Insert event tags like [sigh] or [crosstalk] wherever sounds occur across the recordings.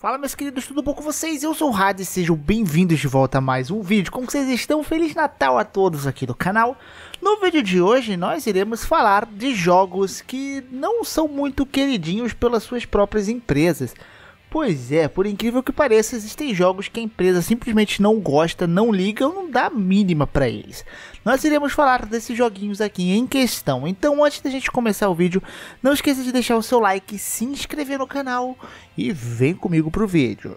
Fala meus queridos, tudo bom com vocês? Eu sou o Hades, sejam bem-vindos de volta a mais um vídeo. Como vocês estão? Feliz Natal a todos aqui do canal. No vídeo de hoje nós iremos falar de jogos que não são muito queridinhos pelas suas próprias empresas. Pois é, por incrível que pareça, existem jogos que a empresa simplesmente não gosta, não liga ou não dá mínima para eles. Nós iremos falar desses joguinhos aqui em questão. Então, antes da gente começar o vídeo, não esqueça de deixar o seu like, se inscrever no canal e vem comigo pro vídeo.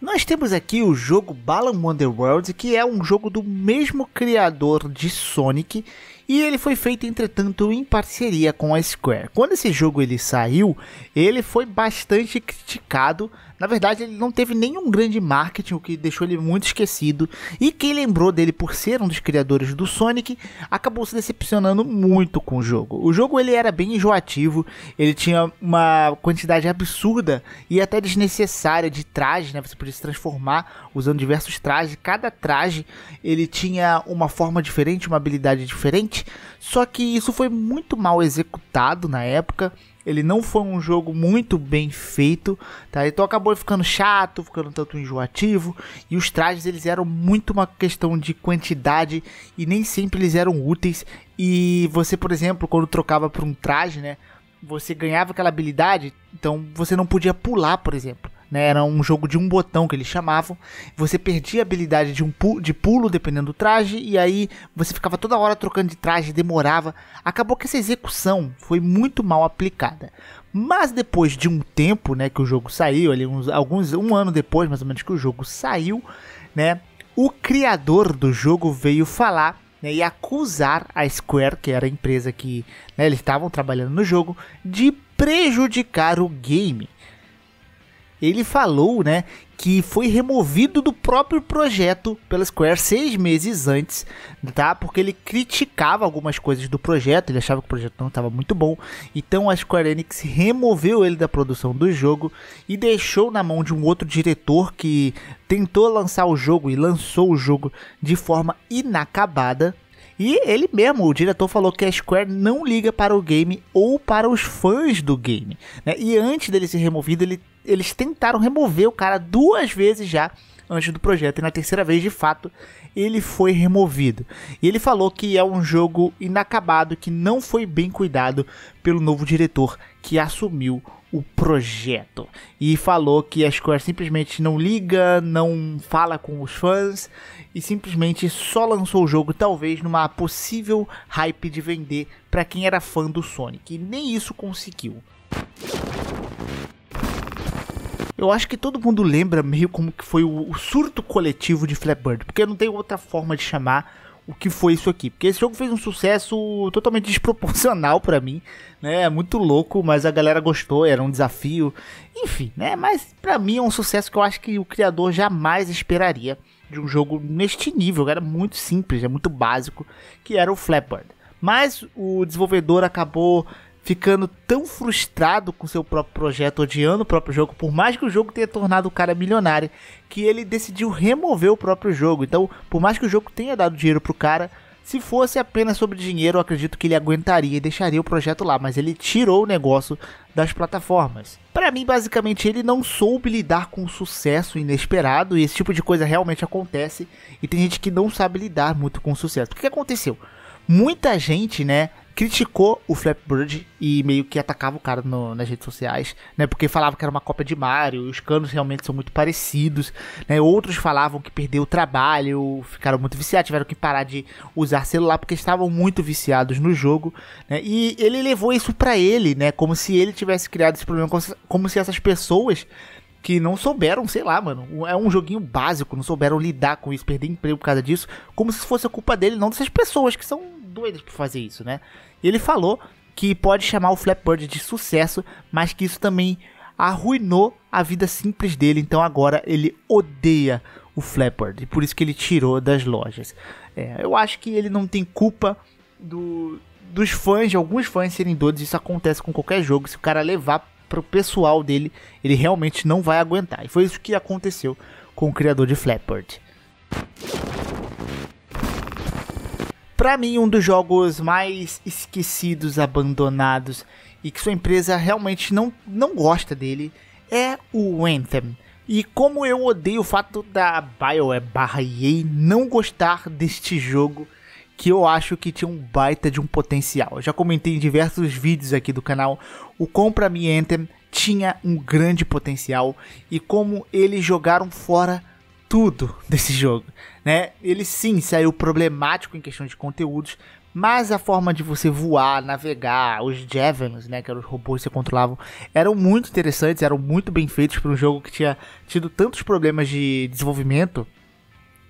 Nós temos aqui o jogo Balan Wonderworld, que é um jogo do mesmo criador de Sonic e ele foi feito entretanto em parceria com a Square. Quando esse jogo ele saiu, ele foi bastante criticado. Na verdade, ele não teve nenhum grande marketing, o que deixou ele muito esquecido. E quem lembrou dele por ser um dos criadores do Sonic, acabou se decepcionando muito com o jogo. O jogo ele era bem enjoativo, ele tinha uma quantidade absurda e até desnecessária de trajes, né? Você podia se transformar usando diversos trajes. Cada traje ele tinha uma forma diferente, uma habilidade diferente só que isso foi muito mal executado na época. Ele não foi um jogo muito bem feito, tá? Então acabou ficando chato, ficando tanto enjoativo. E os trajes eles eram muito uma questão de quantidade e nem sempre eles eram úteis. E você, por exemplo, quando trocava por um traje, né? Você ganhava aquela habilidade, então você não podia pular, por exemplo. Né? Era um jogo de um botão que eles chamavam. Você perdia a habilidade de, um pu de pulo dependendo do traje, e aí você ficava toda hora trocando de traje, demorava. Acabou que essa execução foi muito mal aplicada. Mas depois de um tempo né, que o jogo saiu, ali uns, alguns, um ano depois mais ou menos que o jogo saiu, né, o criador do jogo veio falar né, e acusar a Square, que era a empresa que né, eles estavam trabalhando no jogo, de prejudicar o game ele falou, né, que foi removido do próprio projeto pela Square seis meses antes, tá? Porque ele criticava algumas coisas do projeto, ele achava que o projeto não estava muito bom. Então a Square Enix removeu ele da produção do jogo e deixou na mão de um outro diretor que tentou lançar o jogo e lançou o jogo de forma inacabada, e ele mesmo, o diretor, falou que a Square não liga para o game ou para os fãs do game. Né? E antes dele ser removido, ele eles tentaram remover o cara duas vezes já antes do projeto. E na terceira vez, de fato, ele foi removido. E ele falou que é um jogo inacabado que não foi bem cuidado pelo novo diretor que assumiu o projeto. E falou que a Square simplesmente não liga, não fala com os fãs e simplesmente só lançou o jogo, talvez numa possível hype de vender para quem era fã do Sonic. E nem isso conseguiu. Eu acho que todo mundo lembra meio como que foi o, o surto coletivo de Flapbird, porque não tem outra forma de chamar o que foi isso aqui, porque esse jogo fez um sucesso totalmente [laughs] desproporcional para mim, né? É muito louco, mas a galera gostou, era um desafio, enfim, né? Mas para mim é um sucesso que eu acho que o criador jamais esperaria de um jogo neste nível, era muito simples, é muito básico, que era o Flapbird. Mas o desenvolvedor acabou ficando tão frustrado com seu próprio projeto, odiando o próprio jogo, por mais que o jogo tenha tornado o cara milionário, que ele decidiu remover o próprio jogo. Então, por mais que o jogo tenha dado dinheiro pro cara, se fosse apenas sobre dinheiro, eu acredito que ele aguentaria e deixaria o projeto lá, mas ele tirou o negócio das plataformas. Para mim, basicamente, ele não soube lidar com o sucesso inesperado e esse tipo de coisa realmente acontece e tem gente que não sabe lidar muito com o sucesso. O que aconteceu? Muita gente, né, criticou o Flapbird e meio que atacava o cara no, nas redes sociais, né? Porque falava que era uma cópia de Mario, os canos realmente são muito parecidos, né? Outros falavam que perdeu o trabalho, ficaram muito viciados, tiveram que parar de usar celular porque estavam muito viciados no jogo, né? E ele levou isso para ele, né? Como se ele tivesse criado esse problema, como se, como se essas pessoas que não souberam, sei lá, mano. É um joguinho básico, não souberam lidar com isso, perder emprego por causa disso, como se fosse a culpa dele, não dessas pessoas que são doidas por fazer isso, né? E ele falou que pode chamar o Flappy Bird de sucesso, mas que isso também arruinou a vida simples dele, então agora ele odeia o Flappy Bird, e por isso que ele tirou das lojas. É, eu acho que ele não tem culpa do, dos fãs, de alguns fãs serem doidos, isso acontece com qualquer jogo, se o cara levar pro pessoal dele, ele realmente não vai aguentar. E foi isso que aconteceu com o criador de Flappy Bird. Para mim, um dos jogos mais esquecidos, abandonados e que sua empresa realmente não, não gosta dele é o Anthem. E como eu odeio o fato da BioWare EA não gostar deste jogo, que eu acho que tinha um baita de um potencial. Eu já comentei em diversos vídeos aqui do canal o compra pra mim Anthem tinha um grande potencial e como eles jogaram fora tudo desse jogo, né? Ele sim saiu problemático em questão de conteúdos, mas a forma de você voar, navegar, os Javelins, né, que eram os robôs que você controlava, eram muito interessantes, eram muito bem feitos para um jogo que tinha tido tantos problemas de desenvolvimento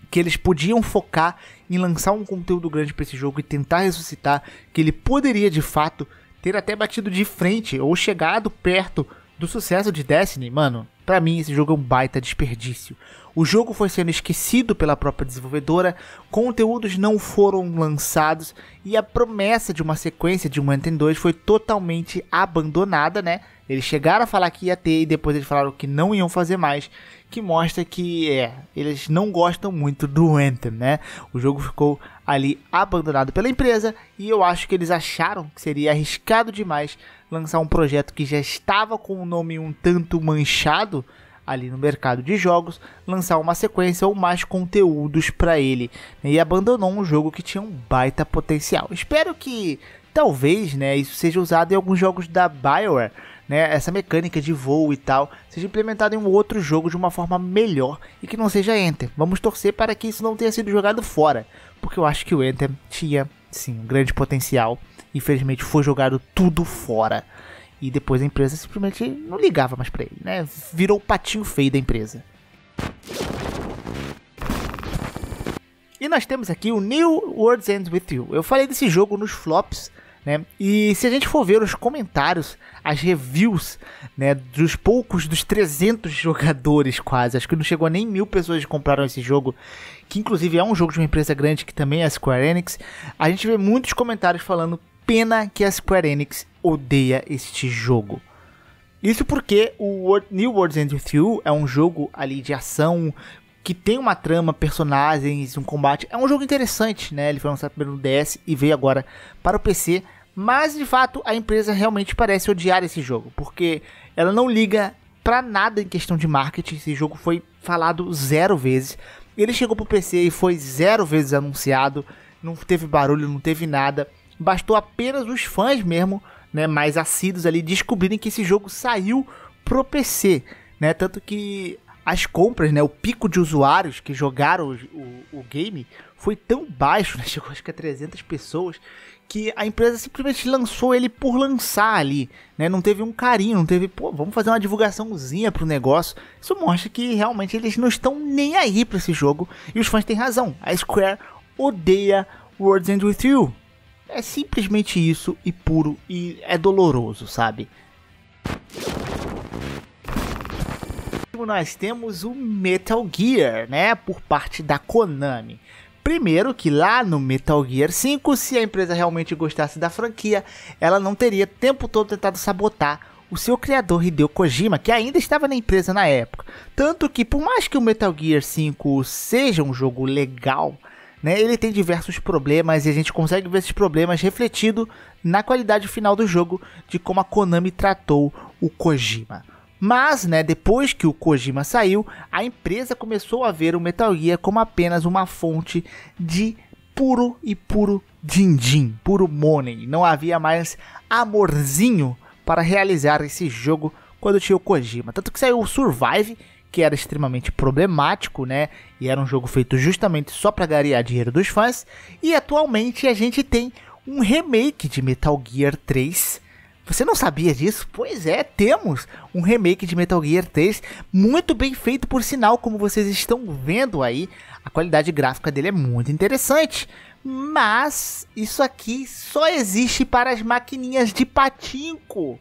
que eles podiam focar em lançar um conteúdo grande para esse jogo e tentar ressuscitar, que ele poderia de fato ter até batido de frente ou chegado perto do sucesso de Destiny, mano. Para mim, esse jogo é um baita desperdício. O jogo foi sendo esquecido pela própria desenvolvedora, conteúdos não foram lançados e a promessa de uma sequência de um Anthem 2 foi totalmente abandonada, né? Eles chegaram a falar que ia ter e depois eles falaram que não iam fazer mais, que mostra que é, eles não gostam muito do Anthem, né? O jogo ficou ali abandonado pela empresa e eu acho que eles acharam que seria arriscado demais lançar um projeto que já estava com o um nome um tanto manchado ali no mercado de jogos, lançar uma sequência ou mais conteúdos para ele e abandonou um jogo que tinha um baita potencial. Espero que talvez, né, isso seja usado em alguns jogos da BioWare, né, essa mecânica de voo e tal, seja implementada em um outro jogo de uma forma melhor e que não seja Enter. Vamos torcer para que isso não tenha sido jogado fora, porque eu acho que o Enter tinha sim um grande potencial infelizmente foi jogado tudo fora. E depois a empresa simplesmente não ligava mais para ele, né? Virou o patinho feio da empresa. E nós temos aqui o New Words End With You. Eu falei desse jogo nos flops, né? E se a gente for ver os comentários, as reviews, né? Dos poucos, dos 300 jogadores quase, acho que não chegou a nem mil pessoas que compraram esse jogo, que inclusive é um jogo de uma empresa grande que também é a Square Enix, a gente vê muitos comentários falando pena que a Square Enix odeia este jogo. Isso porque o New World's End with You é um jogo ali de ação que tem uma trama, personagens, um combate. É um jogo interessante, né? Ele foi lançado primeiro no DS e veio agora para o PC. Mas de fato a empresa realmente parece odiar esse jogo, porque ela não liga para nada em questão de marketing. Esse jogo foi falado zero vezes. Ele chegou pro PC e foi zero vezes anunciado. Não teve barulho, não teve nada bastou apenas os fãs mesmo, né, mais assíduos ali, descobrirem que esse jogo saiu pro PC, né, tanto que as compras, né, o pico de usuários que jogaram o, o, o game foi tão baixo, né, [laughs] chegou acho que a 300 pessoas, que a empresa simplesmente lançou ele por lançar ali, né, não teve um carinho, não teve, pô, vamos fazer uma divulgaçãozinha pro negócio, isso mostra que realmente eles não estão nem aí para esse jogo, e os fãs têm razão, a Square odeia Words End With You, é simplesmente isso e puro e é doloroso, sabe? Nós temos o Metal Gear, né, por parte da Konami. Primeiro que lá no Metal Gear 5, se a empresa realmente gostasse da franquia, ela não teria tempo todo tentado sabotar o seu criador Hideo Kojima, que ainda estava na empresa na época. Tanto que por mais que o Metal Gear 5 seja um jogo legal, né? Ele tem diversos problemas e a gente consegue ver esses problemas refletido na qualidade final do jogo de como a Konami tratou o Kojima. Mas, né, depois que o Kojima saiu, a empresa começou a ver o Metal Gear como apenas uma fonte de puro e puro din-din, puro money. Não havia mais amorzinho para realizar esse jogo quando tinha o Kojima. Tanto que saiu o Survive, que era extremamente problemático, né? E era um jogo feito justamente só para garear dinheiro dos fãs. E atualmente a gente tem um remake de Metal Gear 3. Você não sabia disso? Pois é, temos um remake de Metal Gear 3, muito bem feito por sinal, como vocês estão vendo aí. A qualidade gráfica dele é muito interessante, mas isso aqui só existe para as maquininhas de patinco.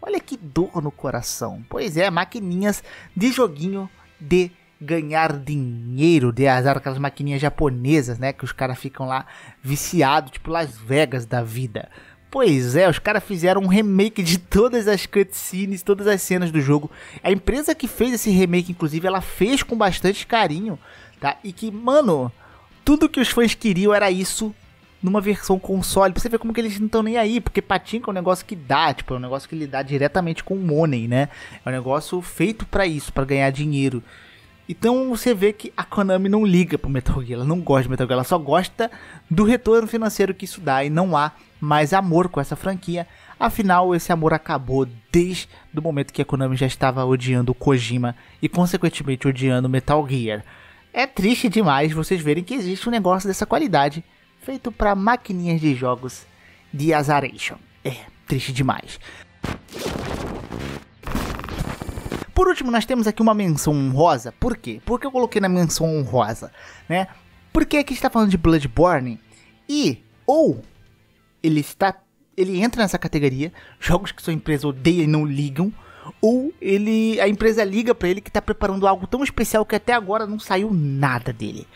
Olha que dor no coração. Pois é, maquininhas de joguinho de ganhar dinheiro, de azar aquelas maquininhas japonesas, né, que os caras ficam lá viciados, tipo Las Vegas da vida. Pois é, os caras fizeram um remake de todas as cutscenes, todas as cenas do jogo. A empresa que fez esse remake, inclusive, ela fez com bastante carinho, tá? E que, mano, tudo que os fãs queriam era isso numa versão console, pra você ver como que eles não estão nem aí, porque patinco é um negócio que dá, tipo, é um negócio que lidar diretamente com o money, né? É um negócio feito para isso, para ganhar dinheiro. Então você vê que a Konami não liga pro Metal Gear, ela não gosta de Metal Gear, ela só gosta do retorno financeiro que isso dá e não há mais amor com essa franquia. Afinal, esse amor acabou desde o momento que a Konami já estava odiando o Kojima e consequentemente odiando Metal Gear. É triste demais vocês verem que existe um negócio dessa qualidade feito para maquininhas de jogos de Azaration. É triste demais. Por último, nós temos aqui uma menção honrosa. Por quê? Porque eu coloquei na menção honrosa, né? Porque aqui está falando de Bloodborne e ou ele está ele entra nessa categoria, jogos que sua empresa odeia e não ligam, ou ele a empresa liga para ele que está preparando algo tão especial que até agora não saiu nada dele.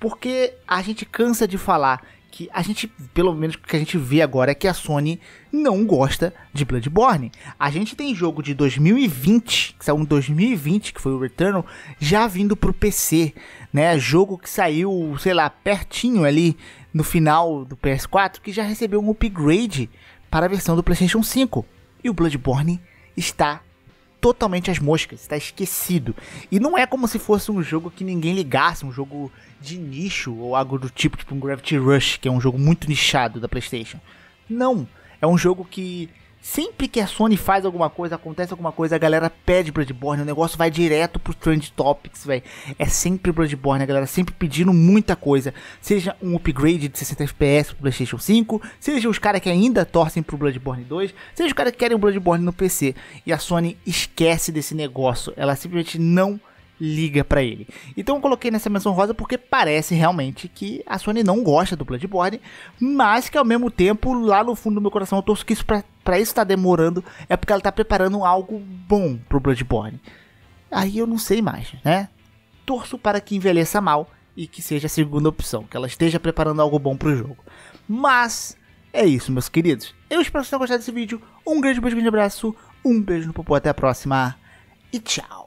Porque a gente cansa de falar que a gente, pelo menos que a gente vê agora, é que a Sony não gosta de Bloodborne. A gente tem jogo de 2020, que saiu em 2020, que foi o Returnal, já vindo pro PC, né? Jogo que saiu, sei lá, pertinho ali no final do PS4, que já recebeu um upgrade para a versão do PlayStation 5. E o Bloodborne está totalmente as moscas, está esquecido. E não é como se fosse um jogo que ninguém ligasse, um jogo de nicho ou algo do tipo, tipo um Gravity Rush, que é um jogo muito nichado da PlayStation. Não, é um jogo que Sempre que a Sony faz alguma coisa, acontece alguma coisa, a galera pede Bloodborne, o negócio vai direto pro Trend Topics, velho. É sempre Bloodborne, a galera sempre pedindo muita coisa. Seja um upgrade de 60 FPS pro PlayStation 5, seja os caras que ainda torcem pro Bloodborne 2, seja os caras que querem o Bloodborne no PC. E a Sony esquece desse negócio, ela simplesmente não liga para ele. Então eu coloquei nessa menção rosa porque parece realmente que a Sony não gosta do Bloodborne, mas que ao mesmo tempo, lá no fundo do meu coração, eu torço que isso pra para isso tá demorando, é porque ela tá preparando algo bom pro Bloodborne. Aí eu não sei mais, né? Torço para que envelheça mal e que seja a segunda opção, que ela esteja preparando algo bom pro jogo. Mas é isso, meus queridos. Eu espero que vocês tenham gostado desse vídeo. Um grande beijo, um grande abraço, um beijo no popô, até a próxima e tchau.